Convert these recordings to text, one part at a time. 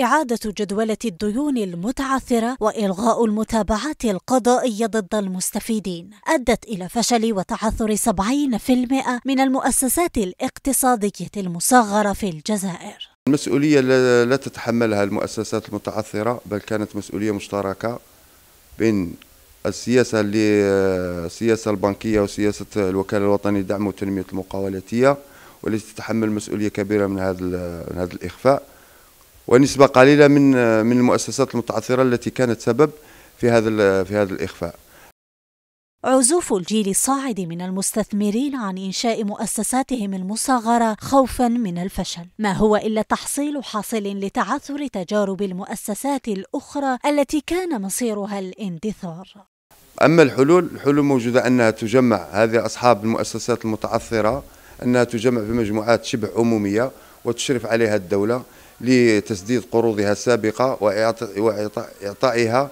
إعادة جدولة الديون المتعثرة وإلغاء المتابعات القضائية ضد المستفيدين أدت إلى فشل وتعثر 70% من المؤسسات الاقتصادية المصغرة في الجزائر المسؤولية لا تتحملها المؤسسات المتعثرة بل كانت مسؤولية مشتركة بين السياسة اللي السياسة البنكية وسياسة الوكالة الوطنية لدعم وتنمية المقاولاتية والتي تتحمل مسؤولية كبيرة من هذا من هذا الإخفاء ونسبة قليلة من من المؤسسات المتعثرة التي كانت سبب في هذا في هذا الإخفاء عزوف الجيل الصاعد من المستثمرين عن إنشاء مؤسساتهم المصغرة خوفا من الفشل ما هو إلا تحصيل حاصل لتعثر تجارب المؤسسات الأخرى التي كان مصيرها الاندثار أما الحلول الحلول موجودة أنها تجمع هذه أصحاب المؤسسات المتعثرة أنها تجمع في مجموعات شبه عمومية وتشرف عليها الدولة لتسديد قروضها السابقة وإعطائها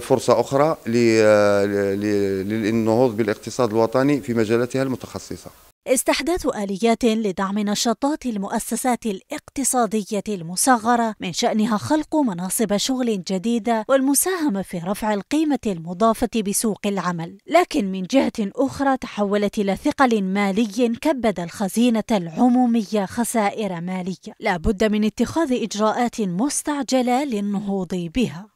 فرصة أخرى للنهوض بالاقتصاد الوطني في مجالاتها المتخصصة استحداث آليات لدعم نشاطات المؤسسات الاقتصادية المصغرة من شأنها خلق مناصب شغل جديدة والمساهمة في رفع القيمة المضافة بسوق العمل، لكن من جهة أخرى تحولت إلى ثقل مالي كبد الخزينة العمومية خسائر مالية، لا بد من اتخاذ إجراءات مستعجلة للنهوض بها.